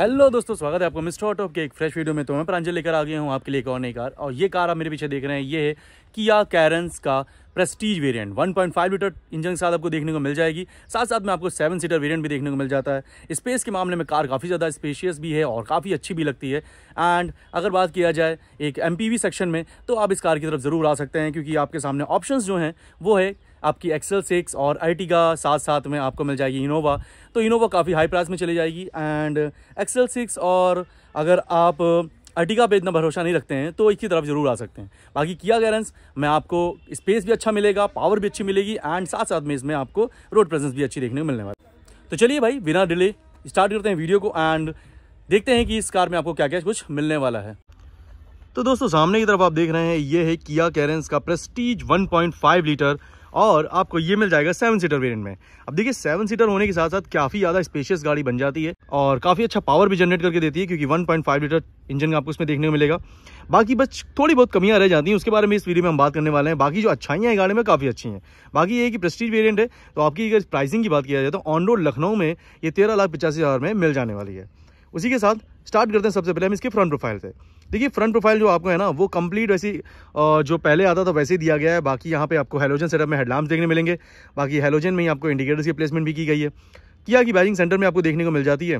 hello दोस्तों स्वागत है आपका मिस्टर ऑटो के एक फ्रेश वीडियो में तो मैं प्रांजल लेकर आ गया हूँ आपके लिए एक और नई कार और ये कार आप मेरे पीछे देख रहे हैं ये है किया कैरेंस का प्रेस्टीज वेरिएंट 1.5 लीटर इंजन के साथ आपको देखने को मिल जाएगी साथ साथ में आपको सेवन सीटर वेरिएंट भी देखने को मिल जाता है स्पेस के मामले में कार काफ़ी ज़्यादा स्पेशियस भी है और काफ़ी अच्छी भी लगती है एंड अगर बात किया जाए एक एम सेक्शन में तो आप इस कार की तरफ ज़रूर आ सकते हैं क्योंकि आपके सामने ऑप्शन जो हैं वो है आपकी एक्सल सिक्स और अर्टिगा साथ साथ में आपको मिल जाएगी इनोवा तो इनोवा काफ़ी हाई प्राइस में चली जाएगी एंड एक्सेल सिक्स और अगर आप अर्टिगा पे इतना भरोसा नहीं रखते हैं तो इसकी तरफ ज़रूर आ सकते हैं बाकी किया गैरेंस में आपको स्पेस भी अच्छा मिलेगा पावर भी अच्छी मिलेगी एंड साथ साथ में इसमें आपको रोड प्रेजेंस भी अच्छी देखने को मिलने वाली तो चलिए भाई बिना डिले स्टार्ट करते हैं वीडियो को एंड देखते हैं कि इस कार में आपको क्या क्या कुछ मिलने वाला है तो दोस्तों सामने की तरफ आप देख रहे हैं ये है किया कैरेंस का प्रेस्टीज 1.5 लीटर और आपको ये मिल जाएगा सेवन सीटर वेरियंट में अब देखिए सेवन सीटर होने के साथ साथ काफ़ी ज़्यादा स्पेशियस गाड़ी बन जाती है और काफ़ी अच्छा पावर भी जनरेट करके देती है क्योंकि 1.5 लीटर इंजन आपको इसमें देखने को मिलेगा बाकी बस थोड़ी बहुत कमियाँ रह जाती हैं उसके बारे में इस वीडियो में हम बात करने वाले हैं बाकी जो अच्छाइयाँ हैं गाड़ी में काफ़ी अच्छी हैं बाकी ये कि प्रेस्टीज वेरियंट है तो आपकी अगर प्राइसिंग की बात किया जाए तो ऑन रोड लखनऊ में ये तेरह लाख पचासी हज़ार में मिल जाने वाली है उसी के साथ स्टार्ट करते हैं सबसे पहले हम इसके फ्रंट प्रोफाइल से देखिए फ्रंट प्रोफाइल जो आपको है ना वो कंप्लीट वैसी जो पहले आता था वैसे ही दिया गया है बाकी यहाँ पे आपको हेलोजन सेटअप में हेडलाम्प्स देखने मिलेंगे बाकी हेलोजन में ही आपको इंडिकेटर्स की प्लेसमेंट भी की गई है किया कि बैजिंग सेंटर में आपको देखने को मिल जाती है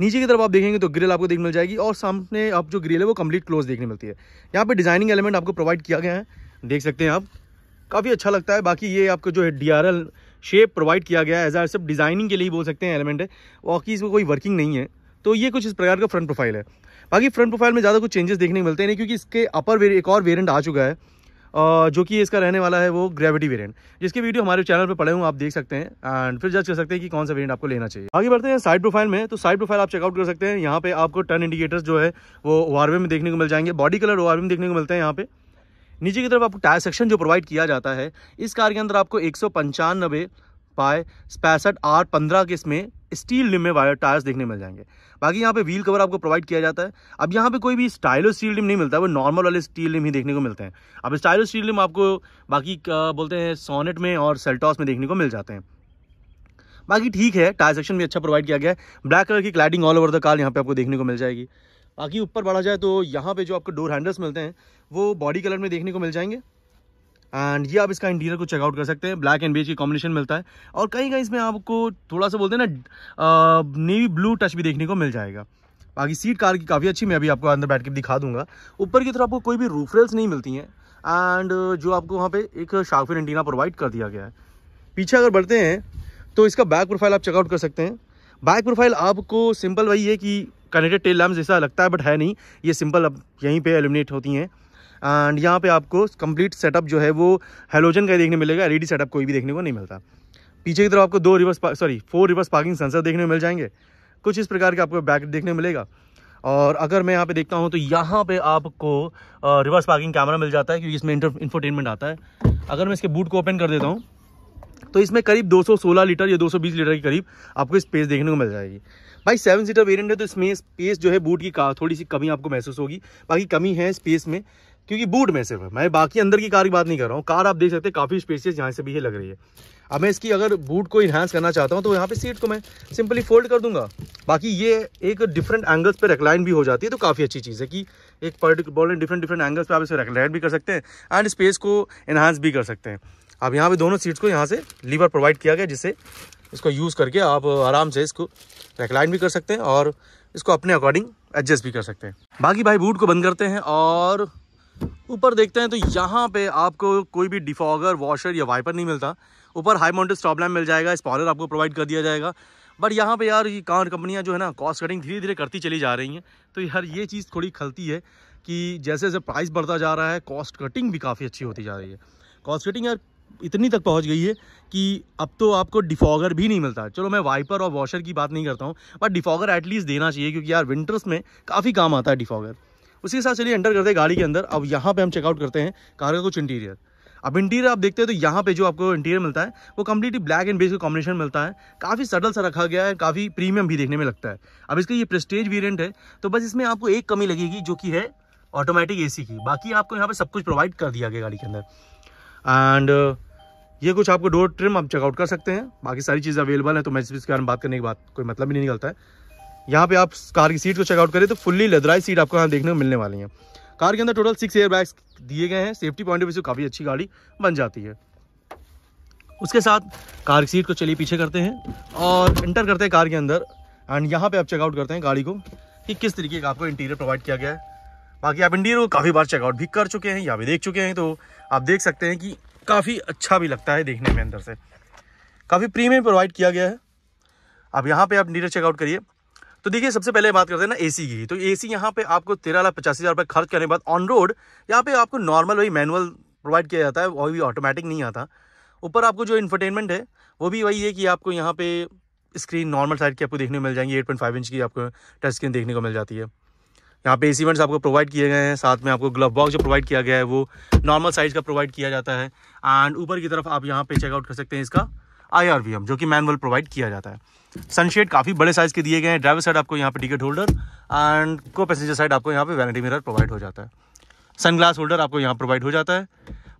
नीचे की तरफ आप देखेंगे तो ग्रिल आपको देखने मिल जाएगी और सामने आप जो ग्रिल है वो कम्प्लीट क्लोज देखने मिलती है यहाँ पर डिजाइनिंग एलिमेंट आपको प्रोवाइड किया गया है देख सकते हैं आप काफ़ी अच्छा लगता है बाकी ये आपको जो है डी शेप प्रोवाइड किया गया है एज आर सिर्फ डिज़ाइनिंग के लिए बोल सकते हैं एलिमेंट है बाकी इसमें कोई वर्किंग नहीं है तो ये कुछ इस प्रकार का फ्रंट प्रोफाइल है बाकी फ्रंट प्रोफाइल में ज़्यादा कुछ चेंजेस देखने को मिलते हैं क्योंकि इसके अपर एक और वेरियंट आ चुका है जो कि इसका रहने वाला है वो ग्रेविटी वेरिएंट जिसके वीडियो हमारे चैनल पर पड़े हुए आप देख सकते हैं एंड फिर जज कर सकते हैं कि कौन सा वेरिएंट आपको लेना चाहिए आगे बढ़ते हैं साइड प्रोफाइल में तो साइड प्रोफाइल आप चेकआउट कर सकते हैं यहाँ पे आपको टर्न इंडिकेटर्स जो है वो ओ में देखने को मिल जाएंगे बॉडी कलर ओ में देखने को मिलते हैं यहाँ पे नीचे की तरफ आपको टायर सेक्शन जो प्रोवाइड किया जाता है इस कार के अंदर आपको एक सौ पंचानबे पाए पैंसठ आर पंद्रह के इसमें स्टील लिम में वायर टायर्स देखने मिल जाएंगे बाकी यहाँ पे व्हील कवर आपको प्रोवाइड किया जाता है अब यहाँ पे कोई भी स्टाइलो स्टील लिम नहीं मिलता है वो नॉर्मल वाले स्टील लिम ही देखने को मिलते हैं अब स्टाइलो स्टील लिम आपको बाकी बोलते हैं सोनेट में और सेल्टॉस में देखने को मिल जाते हैं बाकी ठीक है टायर सेक्शन भी अच्छा प्रोवाइड किया गया है ब्लैक कलर की cladding all over the car यहाँ पे आपको देखने को मिल जाएगी बाकी ऊपर बढ़ा जाए तो यहाँ पे जो आपको डोर हैंडल्स मिलते हैं वो बॉडी कलर में देखने को मिल जाएंगे एंड ये आप इसका इंटीरियर को चेकआउट कर सकते हैं ब्लैक एंड बेज की कॉम्बिनेशन मिलता है और कहीं कहीं इसमें आपको थोड़ा सा बोलते हैं ना नेवी ब्लू टच भी देखने को मिल जाएगा बाकी सीट कार की काफ़ी अच्छी मैं अभी आपको अंदर बैठ के दिखा दूंगा ऊपर की तरफ आपको कोई भी रूफ रेल्स नहीं मिलती हैं एंड जो आपको वहाँ पे एक शार्कफिन एंटीना प्रोवाइड कर दिया गया है पीछे अगर बढ़ते हैं तो इसका बैक प्रोफाइल आप चेकआउट कर सकते हैं बैक प्रोफाइल आपको सिंपल वही है कि कनेक्टेड टेल लैम्प जैसा लगता है बट है नहीं ये सिंपल अब यहीं पर एलिमिनेट होती हैं एंड यहाँ पे आपको कंप्लीट सेटअप जो है वो हेलोजन का देखने मिलेगा एलईडी सेटअप कोई भी देखने को नहीं मिलता पीछे की तरफ आपको दो reverse sorry four reverse parking sensor देखने को मिल जाएंगे कुछ इस प्रकार के आपको बैक देखने मिलेगा और अगर मैं यहाँ पे देखता हूँ तो यहाँ पे आपको रिवर्स पार्किंग कैमरा मिल जाता है क्योंकि इसमें इंफोटेनमेंट आता है अगर मैं इसके बूट को ओपन कर देता हूँ तो इसमें करीब 216 लीटर या 220 लीटर के करीब आपको स्पेस देखने को मिल जाएगी भाई सेवन सीटर वेरिएंट है तो इसमें स्पेस जो है बूट की थोड़ी सी कमी आपको महसूस होगी बाकी कमी है स्पेस में क्योंकि बूट में सिर्फ मैं बाकी अंदर की कार की बात नहीं कर रहा हूँ कार आप देख सकते हैं काफ़ी स्पेसियस यहाँ से भी ये लग रही है अब मैं इसकी अगर बूट को इन्हांस करना चाहता हूँ तो यहाँ पे सीट को मैं सिंपली फोल्ड कर दूंगा बाकी ये एक डिफरेंट एंगल्स पे रेकलाइन भी हो जाती है तो काफ़ी अच्छी चीज़ है कि एक पर्टिकुलर डिफरेंट डिफरेंट एंगल्स पे आप इसे रेकलाइन भी कर सकते हैं एंड स्पेस को इन्हांस भी कर सकते हैं अब यहाँ पे दोनों सीट्स को यहाँ से लीवर प्रोवाइड किया गया जिससे इसको यूज़ करके आप आराम से इसको रेकलाइन भी कर सकते हैं और इसको अपने अकॉर्डिंग एडजस्ट भी कर सकते हैं बाकी भाई बूट को बंद करते हैं और ऊपर देखते हैं तो यहाँ पे आपको कोई भी डिफॉगर वॉशर या वाइपर नहीं मिलता ऊपर हाई माउंटेड स्टॉप मिल जाएगा स्पॉलर आपको प्रोवाइड कर दिया जाएगा बट यहाँ पे यार ये कार कंपनियाँ जो है ना कॉस्ट कटिंग धीरे धीरे करती चली जा रही हैं तो यार ये चीज़ थोड़ी खलती है कि जैसे जैसे प्राइस बढ़ता जा रहा है कॉस्ट कटिंग भी काफ़ी अच्छी होती जा रही है कॉस्ट कटिंग यार इतनी तक पहुंच गई है कि अब तो आपको डिफॉगर भी नहीं मिलता चलो मैं वाइपर और वॉशर की बात नहीं करता हूँ बट डिफॉगर एटलीस्ट देना चाहिए क्योंकि यार विंटर्स में काफ़ी काम आता है डिफॉगर उसी के साथ चलिए एंटर करते हैं गाड़ी के अंदर अब यहाँ पे हम चेकआउट करते हैं कार का कुछ इंटीरियर अब इंटीरियर आप देखते हैं तो यहाँ पे जो आपको इंटीरियर मिलता है वो कम्प्लीटली ब्लैक एंड बेस का कॉम्बिनेशन मिलता है काफ़ी सडल सा रखा गया है काफ़ी प्रीमियम भी देखने में लगता है अब इसका ये प्रेस्टेज वेरियंट है तो बस इसमें आपको एक कमी लगेगी जो कि है ऑटोमेटिक ए की बाकी आपको यहाँ पर सब कुछ प्रोवाइड कर दिया गया गाड़ी के अंदर एंड ये कुछ आपको डोर ट्रिम आप चेकआउट कर सकते हैं बाकी सारी चीज़ें अवेलेबल है तो मैं इसके बारे में बात करने के बाद कोई मतलब ही नहीं निकलता है यहाँ पे आप कार की सीट को चेकआउट करें तो फुल्ली लेदराइज सीट आपको यहाँ देखने को मिलने वाली है कार के अंदर टोटल सिक्स एयर बैग्स दिए गए हैं सेफ्टी पॉइंट ऑफ व्यू काफ़ी अच्छी गाड़ी बन जाती है उसके साथ कार की सीट को चलिए पीछे करते हैं और इंटर करते हैं कार के अंदर एंड यहाँ पे आप चेकआउट करते हैं गाड़ी को कि किस तरीके का आपको इंटीरियर प्रोवाइड किया गया है बाकी आप इंटीरियर को काफ़ी बार चेकआउट भी कर चुके हैं या भी देख चुके हैं तो आप देख सकते हैं कि काफ़ी अच्छा भी लगता है देखने में अंदर से काफ़ी प्रीमियम प्रोवाइड किया गया है अब यहाँ पे आप इंटीरियर चेकआउट करिए तो देखिए सबसे पहले बात करते हैं ना एसी की तो एसी यहाँ पे आपको तेरह लाख पचास हज़ार रुपये खर्च करने के बाद ऑन रोड यहाँ पे आपको नॉर्मल वही मैनुअल प्रोवाइड किया जाता है वही भी ऑटोमेटिक नहीं आता ऊपर आपको जो इन्फरटेनमेंट है वो भी वही है कि आपको यहाँ पे स्क्रीन नॉर्मल साइड की आपको देखने मिल जाएंगी एट इंच की आपको टच स्क्रीन देखने को मिल जाती है यहाँ पे एसी वेंट्स आपको प्रोवाइड किए गए हैं साथ में आपको ग्लव बॉक्स जो प्रोवाइड किया गया है वो नॉर्मल साइज़ का प्रोवाइड किया जाता है एंड ऊपर की तरफ आप यहाँ पे चेकआउट कर सकते हैं इसका आई जो कि मैनुअल प्रोवाइड किया जाता है सनशेड काफ़ी बड़े साइज़ के दिए गए हैं ड्राइवर साइड आपको यहाँ पे टिकट होल्डर एंड को पैसेंजर साइड आपको यहाँ पे वैनिटी मिरर प्रोवाइड हो जाता है सनग्लास होल्डर आपको यहाँ प्रोवाइड हो जाता है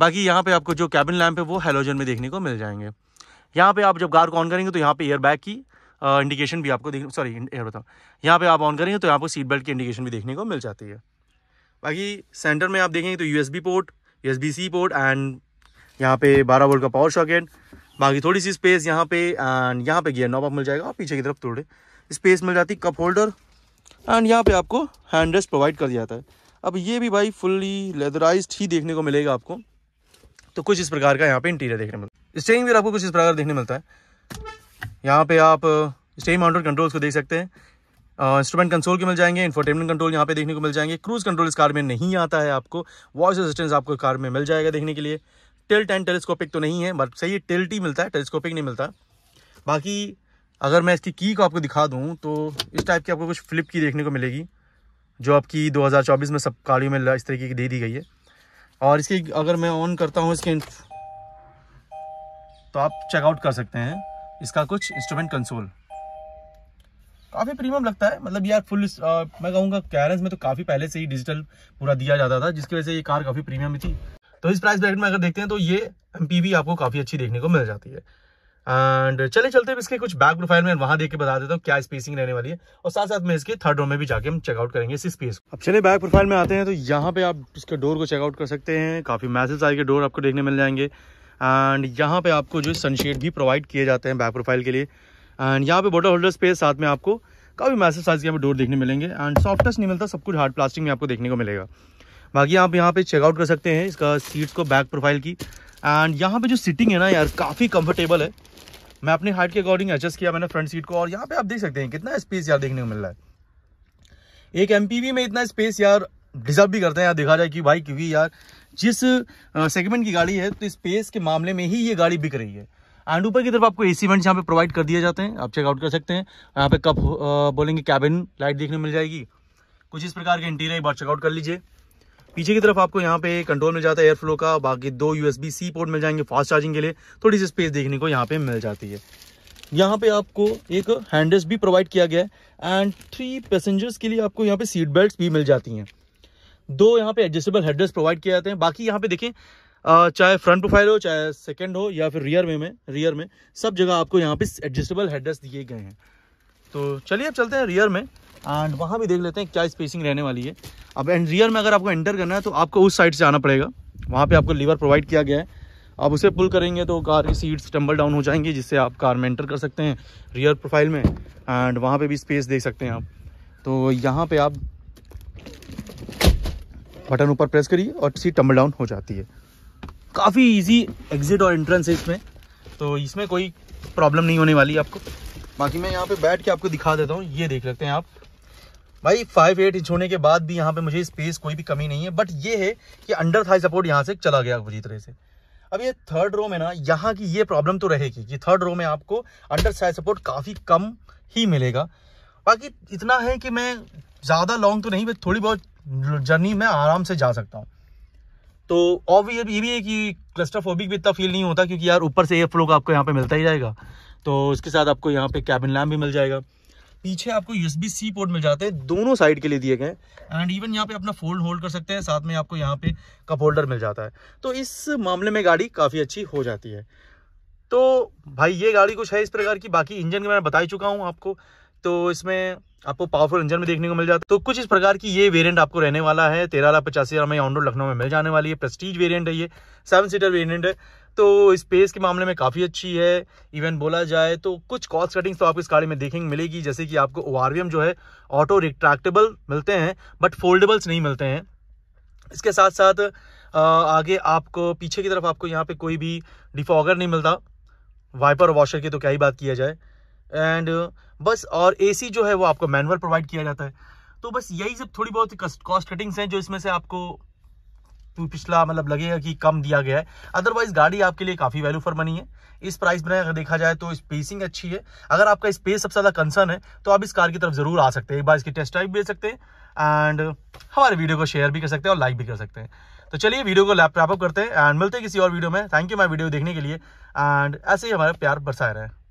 बाकी यहाँ पे आपको जो कैबिन लैम्प है वो हेलोजन में देखने को मिल जाएंगे यहाँ पे आप जब कार को ऑन करेंगे तो यहाँ पे एयर बैग की इंडिकेशन uh, भी आपको सॉरी एयर बताओ यहाँ पे आप ऑन करेंगे तो यहाँ पर सीट बेल्ट की इंडिकेशन भी देखने को मिल जाती है बाकी सेंटर में आप देखेंगे तो U port U C port and यहाँ पे बारह वोल्ट का पावर सॉकेट बाकी थोड़ी सी स्पेस यहाँ पे एंड uh, यहाँ पे गियर नॉब आप मिल जाएगा पीछे की तरफ थोड़े स्पेस मिल जाती कप होल्डर एंड यहाँ पे आपको हैंड रेस्ट प्रोवाइड कर दिया जाता है अब ये भी भाई फुल्ली लेदराइज ही देखने को मिलेगा आपको तो कुछ इस प्रकार का यहाँ पे इंटीरियर देखने मिलता है स्टेरिंग व्हील आपको कुछ इस प्रकार देखने मिलता है यहाँ पे आप स्टेरिंग माउंटेड कंट्रोल्स को देख सकते हैं इंस्ट्रूमेंट uh, कंसोल के मिल जाएंगे इंफोटेनमेंट कंट्रोल यहाँ पे देखने को मिल जाएंगे क्रूज कंट्रोल इस कार में नहीं आता है आपको वॉइस असिस्टेंस आपको कार में मिल जाएगा देखने के लिए टिल्ट एंड टेलीस्कोपिक तो नहीं है बट सही टिल्ट ही मिलता है टेलीस्कोपिक नहीं मिलता बाकी अगर मैं इसकी की को आपको दिखा दूँ तो इस टाइप की आपको कुछ फ्लिप की देखने को मिलेगी जो आपकी 2024 में सब गाड़ियों में इस तरीके की दे दी गई है और इसकी अगर मैं ऑन करता हूँ इसके तो आप चेकआउट कर सकते हैं इसका कुछ इंस्ट्रूमेंट कंसोल काफ़ी प्रीमियम लगता है मतलब यार फुल आ, मैं कहूँगा कैरेंस में तो काफ़ी पहले से ही डिजिटल पूरा दिया जाता था जिसकी वजह से ये कार काफ़ी प्रीमियम थी तो इस प्राइस ब्रैकेट में अगर देखते हैं तो ये एम आपको काफ़ी अच्छी देखने को मिल जाती है एंड चले चलते हैं इसके कुछ बैक प्रोफाइल में वहां देख के बता देता हूँ क्या स्पेसिंग रहने वाली है और साथ साथ में इसके थर्ड रोम में भी जाके हम चेकआउट करेंगे इस स्पेस अब चले बैक प्रोफाइल में आते हैं तो यहाँ पे आप इसके डोर को चेकआउट कर सकते हैं काफ़ी मैसेज साइज के डोर आपको देखने मिल जाएंगे एंड यहाँ पे आपको जो सनशेड भी प्रोवाइड किए जाते हैं बैक प्रोफाइल के लिए एंड यहाँ पे बोटल होल्डर स्पेस साथ में आपको काफ़ी मैसेज साइज के यहाँ डोर देखने मिलेंगे एंड सॉफ्ट नहीं मिलता सब कुछ हार्ड प्लास्टिक में आपको देखने को मिलेगा बाकी आप यहाँ पे चेकआउट कर सकते हैं इसका सीट्स को बैक प्रोफाइल की एंड यहाँ पे जो सीटिंग है ना यार काफ़ी कंफर्टेबल है मैं अपनी हाइट के अकॉर्डिंग एडजस्ट किया मैंने फ्रंट सीट को और यहाँ पे आप देख सकते हैं कितना स्पेस यार देखने को मिल रहा है एक एम में इतना स्पेस यार डिजर्व भी करते हैं यार देखा जाए कि भाई क्योंकि यार जिस सेगमेंट की गाड़ी है तो स्पेस के मामले में ही ये गाड़ी बिक रही है एंड ऊपर की तरफ आपको ए सी वेंट्स यहाँ पे प्रोवाइड कर दिए जाते हैं आप चेकआउट कर सकते हैं यहाँ पे कप बोलेंगे कैबिन लाइट देखने मिल जाएगी कुछ इस प्रकार के इंटीरियर एक बार चेकआउट कर लीजिए पीछे की तरफ आपको यहाँ पे कंट्रोल मिल जाता है एयर फ्लो का बाकी दो यूएसबी सी पोर्ट मिल जाएंगे फास्ट चार्जिंग के लिए थोड़ी सी स्पेस देखने को यहाँ पे मिल जाती है यहाँ पे आपको एक हैंडल्स भी प्रोवाइड किया गया है एंड थ्री पैसेंजर्स के लिए आपको यहाँ पे सीट बेल्ट भी मिल जाती हैं दो यहाँ पे एडजस्टेबल हेडरेस्ट प्रोवाइड किए जाते हैं बाकी यहाँ पे देखें चाहे फ्रंट प्रोफाइल हो चाहे सेकंड हो या फिर रियर में में रियर में सब जगह आपको यहाँ पे एडजस्टेबल हेडरेस्ट दिए गए हैं तो चलिए अब चलते हैं रियर में एंड वहाँ भी देख लेते हैं क्या स्पेसिंग रहने वाली है अब एंड रियर में अगर आपको एंटर करना है तो आपको उस साइड से आना पड़ेगा वहाँ पे आपको लीवर प्रोवाइड किया गया है आप उसे पुल करेंगे तो कार की सीट्स टम्बल डाउन हो जाएंगी जिससे आप कार में एंटर कर सकते हैं रियर प्रोफाइल में एंड वहाँ पे भी स्पेस देख सकते हैं आप तो यहाँ पे आप बटन ऊपर प्रेस करिए और सीट टम्बल डाउन हो जाती है काफ़ी इजी एग्जिट और एंट्रेंस है इसमें तो इसमें कोई प्रॉब्लम नहीं होने वाली आपको बाकी मैं यहाँ पे बैठ के आपको दिखा देता हूँ ये देख सकते हैं आप भाई फाइव एट इंच होने के बाद भी यहाँ पे मुझे स्पेस कोई भी कमी नहीं है बट ये है कि अंडर थाई सपोर्ट यहाँ से चला गया पूरी तरह से अब ये थर्ड रो में ना यहाँ की ये प्रॉब्लम तो रहेगी कि थर्ड रो में आपको अंडर थाई सपोर्ट काफ़ी कम ही मिलेगा बाकी इतना है कि मैं ज़्यादा लॉन्ग तो नहीं बट थोड़ी बहुत जर्नी में आराम से जा सकता हूँ तो ऑब्वियस ये भी है कि क्लस्टरफोबिक भी इतना फील नहीं होता क्योंकि यार ऊपर से एयर फ्लो का आपको यहाँ पे मिलता ही जाएगा तो इसके साथ आपको यहाँ पे कैबिन लैम्प भी मिल जाएगा पीछे आपको यूएसबी सी पोर्ट मिल जाते हैं दोनों साइड के लिए दिए गए एंड इवन यहाँ पे अपना फोल्ड होल्ड कर सकते हैं साथ में आपको यहाँ पे कप होल्डर मिल जाता है तो इस मामले में गाड़ी काफ़ी अच्छी हो जाती है तो भाई ये गाड़ी कुछ है इस प्रकार की बाकी इंजन के मैं बता ही चुका हूँ आपको तो इसमें आपको पावरफुल इंजन में देखने को मिल जाता है तो कुछ इस प्रकार की ये वेरिएंट आपको रहने वाला है तेरह लाख पचासी हज़ार में ऑन लखनऊ में मिल जाने वाली है प्रेस्टीज वेरिएंट है ये सेवन सीटर वेरिएंट है तो स्पेस के मामले में काफ़ी अच्छी है इवन बोला जाए तो कुछ कॉस्ट कटिंग्स तो आपको इस गाड़ी में देखेंगे मिलेगी जैसे कि आपको ओ जो है ऑटो रिट्रैक्टेबल मिलते हैं बट फोल्डेबल्स नहीं मिलते हैं इसके साथ साथ आगे आपको पीछे की तरफ आपको यहाँ पे कोई भी डिफॉगर नहीं मिलता वाइपर वॉशर की तो क्या ही बात किया जाए एंड बस और एसी जो है वो आपको मैनुअल प्रोवाइड किया जाता है तो बस यही सब थोड़ी बहुत कॉस्ट कटिंग्स हैं जो इसमें से आपको पिछला मतलब लगेगा कि कम दिया गया है अदरवाइज गाड़ी आपके लिए काफ़ी वैल्यू फॉर मनी है इस प्राइस में अगर देखा जाए तो स्पेसिंग अच्छी है अगर आपका स्पेस सबसे ज़्यादा कंसर्न है तो आप इस कार की तरफ ज़रूर आ सकते हैं एक बार इसकी टेस्ट ड्राइव भी दे सकते हैं एंड हमारे वीडियो को शेयर भी कर सकते हैं और लाइक भी कर सकते हैं तो चलिए वीडियो को लैप करते हैं एंड मिलते हैं किसी और वीडियो में थैंक यू माई वीडियो देखने के लिए एंड ऐसे ही हमारा प्यार बरसाए रहे हैं